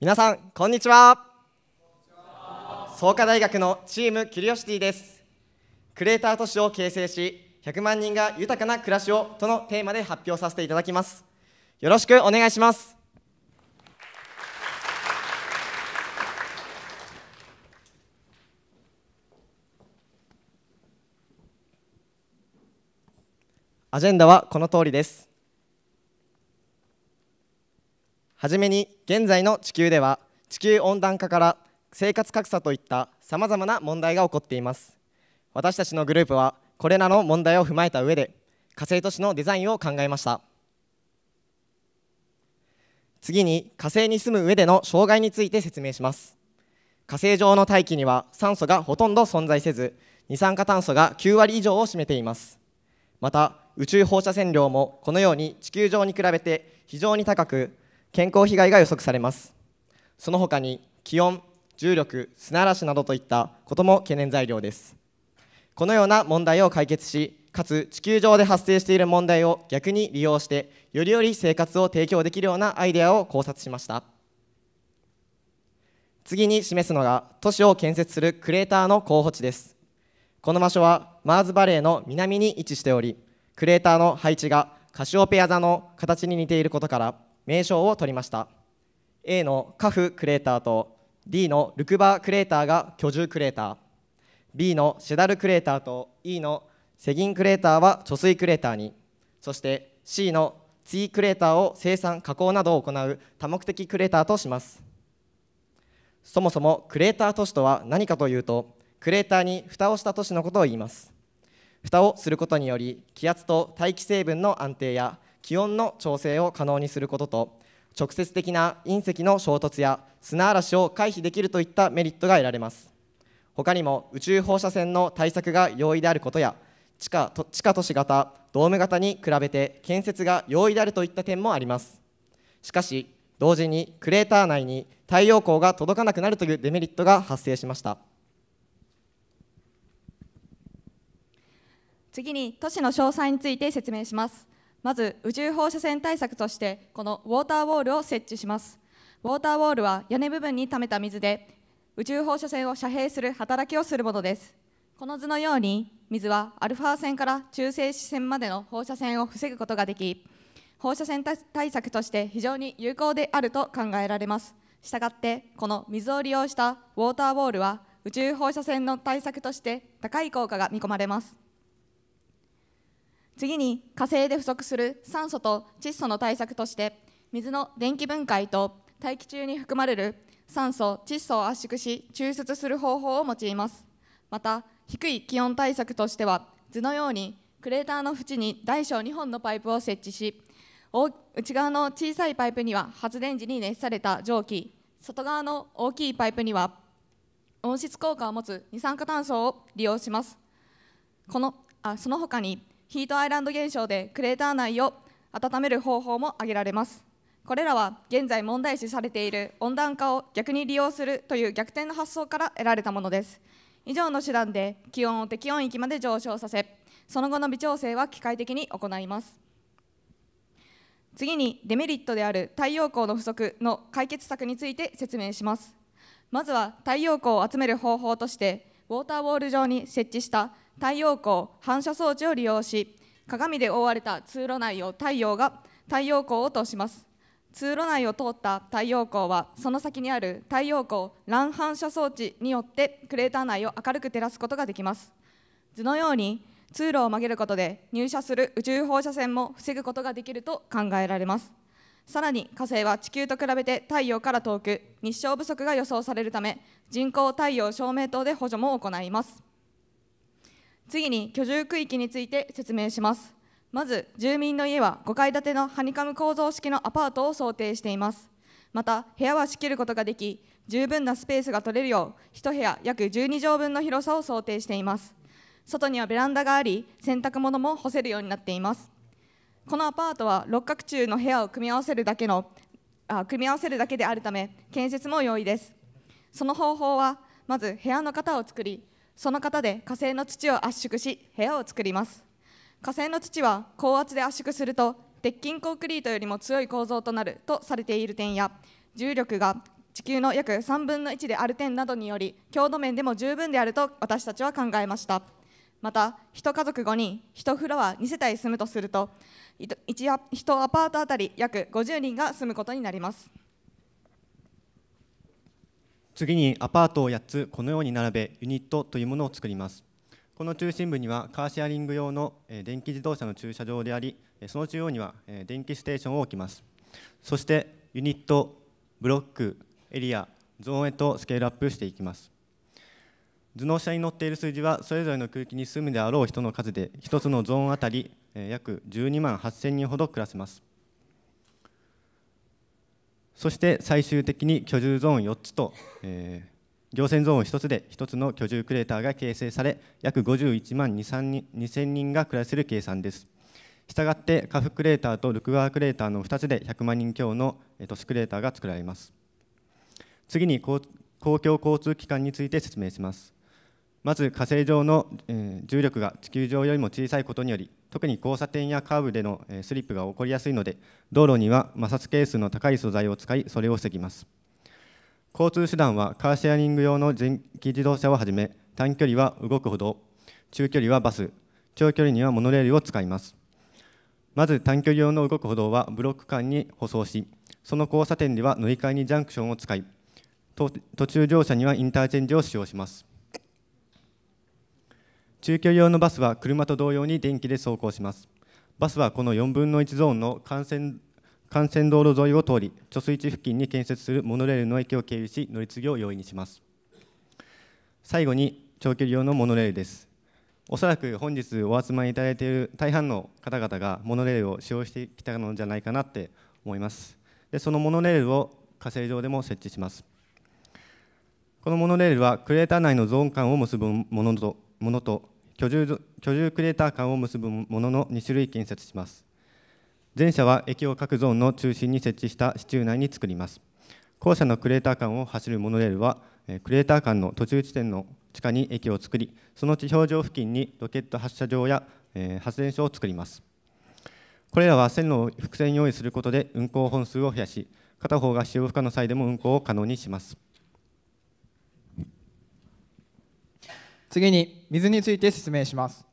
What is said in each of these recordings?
皆さんこんにちは創価大学のチームキュリオシティですクレーター都市を形成し100万人が豊かな暮らしをとのテーマで発表させていただきますよろしくお願いしますアジェンダはこの通りですはじめに現在の地球では地球温暖化から生活格差といったさまざまな問題が起こっています私たちのグループはこれらの問題を踏まえた上で火星都市のデザインを考えました次に火星に住む上での障害について説明します火星上の大気には酸素がほとんど存在せず二酸化炭素が9割以上を占めていますまた宇宙放射線量もこのように地球上に比べて非常に高く健康被害が予測されますその他に気温重力砂嵐などといったことも懸念材料ですこのような問題を解決しかつ地球上で発生している問題を逆に利用してよりより生活を提供できるようなアイデアを考察しました次に示すのが都市を建設するクレーターの候補地ですこの場所はマーズバレーの南に位置しておりクレーターの配置がカシオペア座の形に似ていることから名称を取りました A のカフクレーターと D のルクバークレーターが居住クレーター B のシェダルクレーターと E のセギンクレーターは貯水クレーターにそして C のツイクレーターを生産加工などを行う多目的クレーターとしますそもそもクレーター都市とは何かというとクレーターに蓋をした都市のことを言います蓋をすることにより気圧と大気成分の安定や気温の調整を可能にすることと直接的な隕石の衝突や砂嵐を回避できるといったメリットが得られます他にも宇宙放射線の対策が容易であることや地下地下都市型ドーム型に比べて建設が容易であるといった点もありますしかし同時にクレーター内に太陽光が届かなくなるというデメリットが発生しました次に都市の詳細について説明しますまず宇宙放射線対策としてこのウォーターウォールを設置しますウォーターウォールは屋根部分に溜めた水で宇宙放射線を遮蔽する働きをするものですこの図のように水はアルファ線から中性子線までの放射線を防ぐことができ放射線対策として非常に有効であると考えられますしたがってこの水を利用したウォーターウォールは宇宙放射線の対策として高い効果が見込まれます次に火星で不足する酸素と窒素の対策として水の電気分解と大気中に含まれる酸素窒素を圧縮し抽出する方法を用いますまた低い気温対策としては図のようにクレーターの縁に大小2本のパイプを設置し内側の小さいパイプには発電時に熱された蒸気外側の大きいパイプには温室効果を持つ二酸化炭素を利用しますこのあその他にヒートアイランド現象でクレーター内を温める方法も挙げられますこれらは現在問題視されている温暖化を逆に利用するという逆転の発想から得られたものです以上の手段で気温を適温域まで上昇させその後の微調整は機械的に行います次にデメリットである太陽光の不足の解決策について説明しますまずは太陽光を集める方法としてウォーターウォール上に設置した太陽光反射装置を利用し鏡で覆われた通路内を太陽が太陽光を通します通路内を通った太陽光はその先にある太陽光乱反射装置によってクレーター内を明るく照らすことができます図のように通路を曲げることで入射する宇宙放射線も防ぐことができると考えられますさらに火星は地球と比べて太陽から遠く日照不足が予想されるため人工太陽照明灯で補助も行います次に居住区域について説明しますまず住民の家は5階建てのハニカム構造式のアパートを想定していますまた部屋は仕切ることができ十分なスペースが取れるよう1部屋約12畳分の広さを想定しています外にはベランダがあり洗濯物も干せるようになっていますこのアパートは六角柱の部屋を組み合わせるだけのあ組み合わせるだけであるため建設も容易ですその方法はまず部屋の型を作りその型で火星の土を圧縮し部屋を作ります火星の土は高圧で圧縮すると鉄筋コンクリートよりも強い構造となるとされている点や重力が地球の約3分の1である点などにより強度面でも十分であると私たちは考えましたまた1家族5人1フロア2世帯住むとすると 1, 1アパートあたり約50人が住むことになります次にアパートを8つこのように並べユニットというものを作りますこの中心部にはカーシェアリング用の電気自動車の駐車場でありその中央には電気ステーションを置きますそしてユニットブロックエリアゾーンへとスケールアップしていきます頭脳車に乗っている数字はそれぞれの空気に住むであろう人の数で1つのゾーンあたり約12万8000人ほど暮らせますそして最終的に居住ゾーン4つと、えー、行船ゾーン1つで1つの居住クレーターが形成され約51万2000人が暮らせる計算です。したがってカフクレーターとルクワークレーターの2つで100万人強の都市クレーターが作られます次に公共交通機関について説明しますまず火星上の重力が地球上よりも小さいことにより特に交差点やカーブでのスリップが起こりやすいので道路には摩擦係数の高い素材を使いそれを防ぎます交通手段はカーシェアリング用の電気自動車をはじめ短距離は動くほど中距離はバス長距離にはモノレールを使いますまず短距離用の動く歩道はブロック間に舗装しその交差点では乗り換えにジャンクションを使い途中乗車にはインターチェンジを使用します中距離用のバスは車と同様に電気で走行しますバスはこの4分の1ゾーンの幹線幹線道路沿いを通り貯水池付近に建設するモノレールの駅を経由し乗り継ぎを容易にします最後に長距離用のモノレールですおそらく本日お集まりいただいている大半の方々がモノレールを使用してきたのじゃないかなって思いますでそのモノレールを火星上でも設置しますこのモノレールはクレーター内のゾーン間を結ぶものとものと居住居住クレーター間を結ぶものの2種類建設します前者は駅を各ゾーンの中心に設置した市中内に作ります後者のクレーター間を走るモノレールはクレーター間の途中地点の地下に駅を作りその地表上付近にロケット発射場や、えー、発電所を作りますこれらは線路を複線用意することで運行本数を増やし片方が使用不可の際でも運行を可能にします次に水について説明します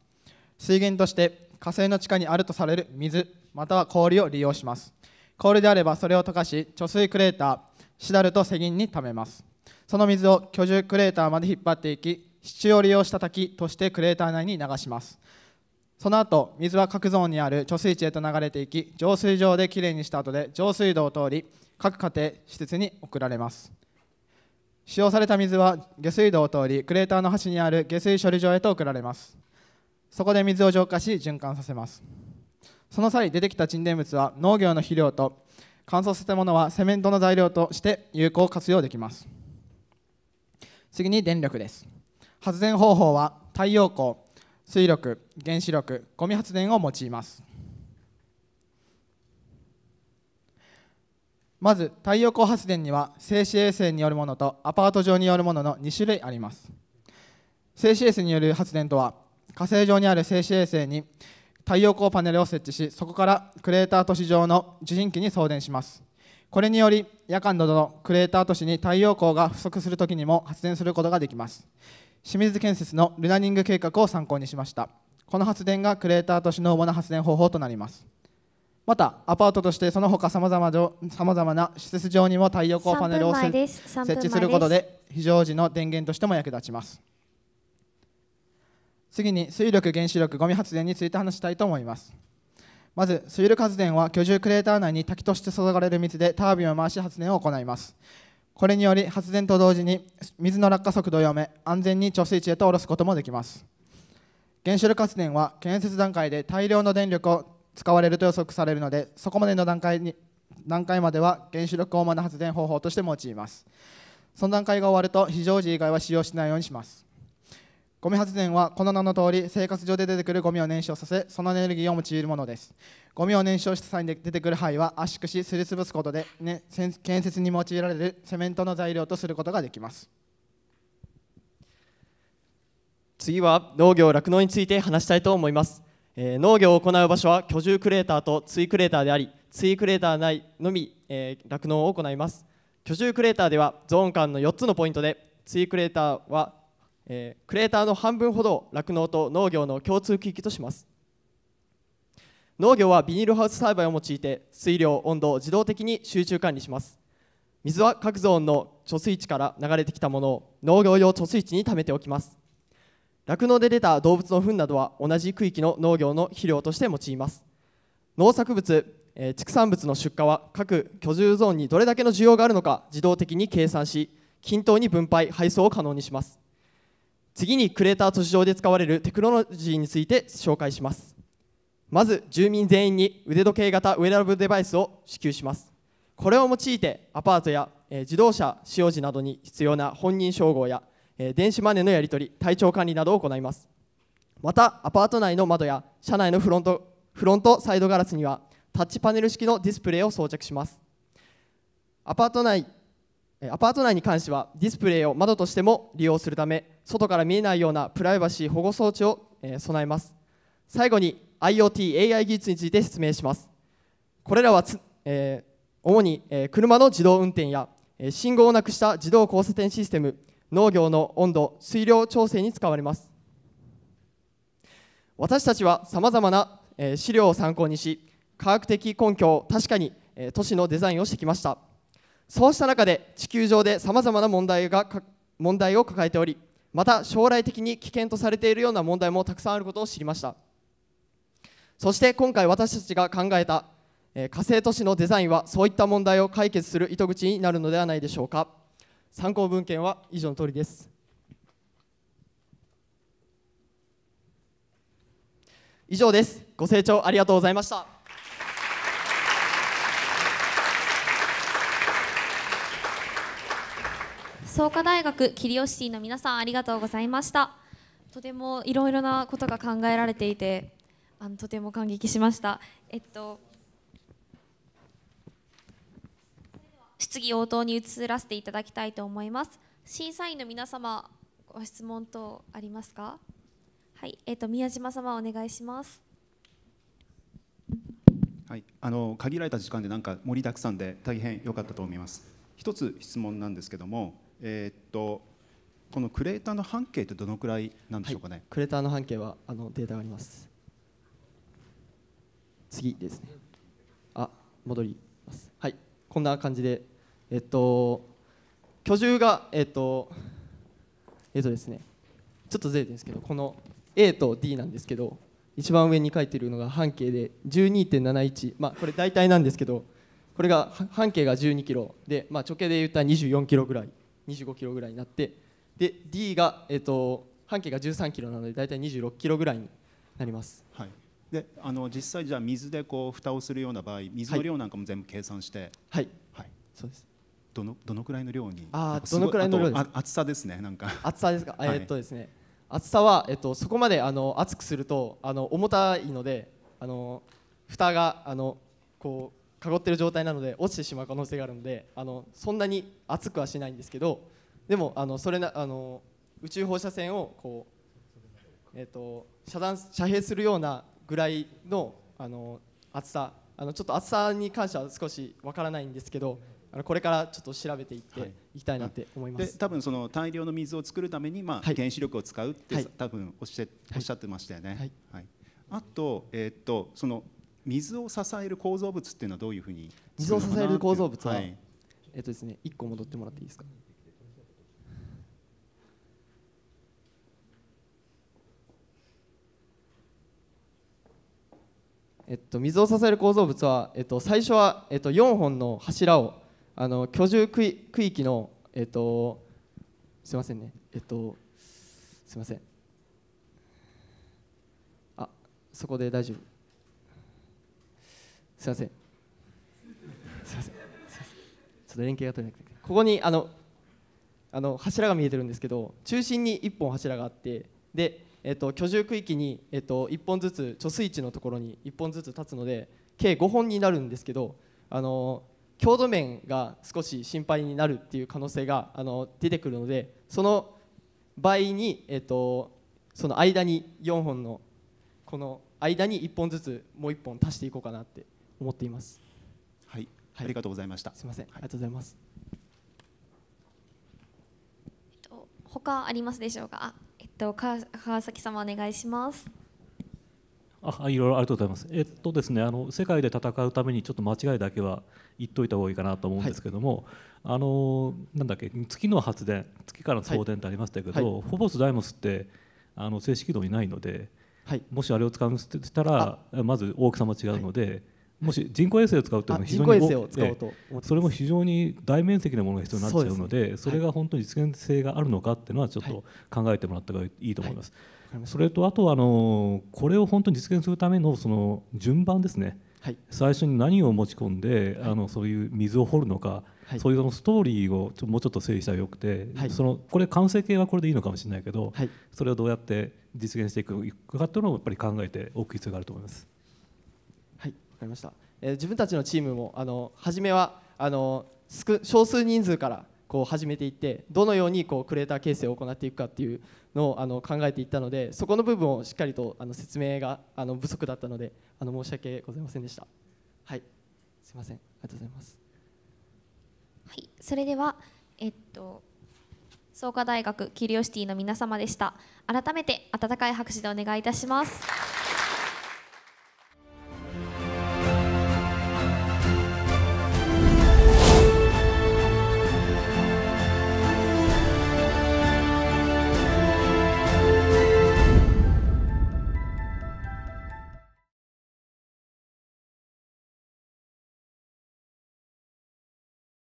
水源として火星の地下にあるとされる水または氷を利用します氷であればそれを溶かし貯水クレーターシダルとセギンに貯めますその水を居住クレーターまで引っ張っていき支柱を利用した滝としてクレーター内に流しますその後水は各ゾーンにある貯水池へと流れていき浄水場できれいにした後で浄水道を通り各家庭施設に送られます使用された水は下水道を通りクレーターの端にある下水処理場へと送られますそこで水を浄化し循環させますその際出てきた沈殿物は農業の肥料と乾燥させたものはセメントの材料として有効活用できます次に電力です発電方法は太陽光水力原子力ごみ発電を用いますまず太陽光発電には静止衛星によるものとアパート上によるものの2種類あります静止衛星による発電とは火星上にある静止衛星に太陽光パネルを設置しそこからクレーター都市上の受信機に送電しますこれにより夜間などのクレーター都市に太陽光が不足するときにも発電することができます清水建設のルナニング計画を参考にしましたこの発電がクレーター都市の主な発電方法となりますまたアパートとしてその他さまざまな施設上にも太陽光パネルを設置することで非常時の電源としても役立ちます次に水力原子力ゴミ発電について話したいと思いますまず水力発電は居住クレーター内に滝として注がれる水でタービンを回し発電を行いますこれにより発電と同時に水の落下速度を読め安全に貯水池へと下ろすこともできます原子力発電は建設段階で大量の電力を使われると予測されるのでそこまでの段階に段階までは原子力を主な発電方法として用いますその段階が終わると非常時以外は使用しないようにしますゴミ発電はこの名の通り生活上で出てくるゴミを燃焼させそのエネルギーを用いるものですゴミを燃焼した際に出てくる灰は圧縮しすりつぶすことで、ね、建設に用いられるセメントの材料とすることができます次は農業酪農について話したいと思いますえー、農業を行う場所は居住クレーターと追クレーターであり追クレーター内のみ酪農、えー、を行います居住クレーターではゾーン間の4つのポイントで追クレーターは、えー、クレーターの半分ほどを酪農と農業の共通区域とします農業はビニールハウス栽培を用いて水量温度を自動的に集中管理します水は各ゾーンの貯水池から流れてきたものを農業用貯水池に貯めておきます酪農で出た動物の糞などは同じ区域の農業の肥料として用います農作物、えー、畜産物の出荷は各居住ゾーンにどれだけの需要があるのか自動的に計算し均等に分配配送を可能にします次にクレーター都市上で使われるテクノロジーについて紹介しますまず住民全員に腕時計型ウェアラブルデバイスを支給しますこれを用いてアパートや、え自動車使用時などに必要な本人照合やえ電子マネーのやり取り体調管理などを行いますまたアパート内の窓や車内のフロントフロントサイドガラスにはタッチパネル式のディスプレイを装着しますアパート内アパート内に関してはディスプレイを窓としても利用するため外から見えないようなプライバシー保護装置を備えます最後に IoTAI 技術について説明しますこれらはえー、主に車の自動運転や信号をなくした自動交差点システム農業の温度水量調整に使われます私たちはさまざまな資料を参考にし科学的根拠を確かに都市のデザインをしてきましたそうした中で地球上でさまざまな問題が問題を抱えておりまた将来的に危険とされているような問題もたくさんあることを知りましたそして今回私たちが考えた火星都市のデザインはそういった問題を解決する糸口になるのではないでしょうか参考文献は以上の通りです以上ですご清聴ありがとうございました創価大学キリオシティの皆さんありがとうございましたとてもいろいろなことが考えられていてあのとても感激しましたえっと質疑応答に移らせていただきたいと思います。審査員の皆様、ご質問等ありますか。はい、えっ、ー、と宮島様お願いします。はい、あの限られた時間でなんか盛りだくさんで大変良かったと思います。一つ質問なんですけども、えー、っとこのクレーターの半径ってどのくらいなんでしょうかね。はい、クレーターの半径はあのデータがあります。次ですね。あ、戻ります。はい、こんな感じでえっと居住がえっとえっとですねちょっとずれてるんですけどこの A と D なんですけど一番上に書いてるのが半径で12.71まあこれ大体なんですけどこれが半径が12キロで、まあ、直径で言ったら24キロぐらい25キロぐらいになってで D が、えっと、半径が13キロなので大体26キロぐらいになります。はいであの実際じゃ水でこう蓋をするような場合水の量なんかも全部計算してはい、はい、はい、そうですどのどのくらいの量にあどのくらいの量ですか厚さですねなんか厚さですか、はい、えっとですね厚さは、えっと、そこまであの厚くするとあの重たいのであの蓋があのこう囲ってる状態なので落ちてしまう可能性があるのであのそんなに厚くはしないんですけどでもあのそれなあの宇宙放射線をこう、えっと、遮断遮蔽するようなぐらいのあの厚さあのちょっと厚さに関しては少しわからないんですけどあのこれからちょっと調べていっていきたいなって思います、はい、で多分その大量の水を作るために、まあ、はい、原子力を使うって、はい、多分おっしゃおっしゃってましたよね、はいあと,、えー、っとその水を支える構造物っていうのはどういうふうに水を支える構造物は、えー、っとですね、1個戻ってもらっていいですかえっと、水を支える構造物は、えっと、最初は、えっと、4本の柱をあの居住区域のえっとすみませんねえっとすみませんあそこで大丈夫すみませんすみませんちょっと連携が取れなくてここにあのあの柱が見えてるんですけど中心に1本柱があってで、えっと、居住区域に、えっと、1本ずつ貯水池のところに1本ずつ立つので計5本になるんですけどあの強度面が少し心配になるっていう可能性があの出てくるのでその場合に、えー、とその間に4本のこの間に1本ずつもう1本足していこうかなって思っています。はい、はい、ありがとうございました。すみません、ありがとうございます。他ありますでしょうか。えっと川崎様お願いします。あいろいろありがとうございます。えっとですね、あの世界で戦うためにちょっと間違いだけは言っといた方がいいかなと思うんですけども、はい、あのなんだっけ月の発電、月からの送電ってありましたけど、はいはい、フォボスダイモスってあの正式度にないので、もしあれを使うとしたらまず大きさも違うので。もし人工衛星を使うというのは非常に、ええ、それも非常に大面積のものが必要になっちゃうので、ね、それが本当に実現性があるのかっていうのはちょっと考えてもらった方がいいと思います。はいそれとあとはあのこれを本当に実現するためのその順番ですね、はい、最初に何を持ち込んで、はい、あのそういう水を掘るのか、はい、そういうそのストーリーをちょもうちょっと整理したらよくて、そのこれ完成形はこれでいいのかもしれないけど、それをどうやって実現していくかっていうのをやっぱり考えておく必要があると思います。はいわかりました、えー、自分たちのチームもあの初めはあの少数人数からこう始めていってどのようにこうクレーター形成を行っていくかっていうのをあの考えていったのでそこの部分をしっかりとあの説明があの不足だったのであの申し訳ございませんでしたはいすいませんありがとうございますはいそれではえっと創価大学キュリオシティの皆様でした改めて温かい拍手でお願いいたします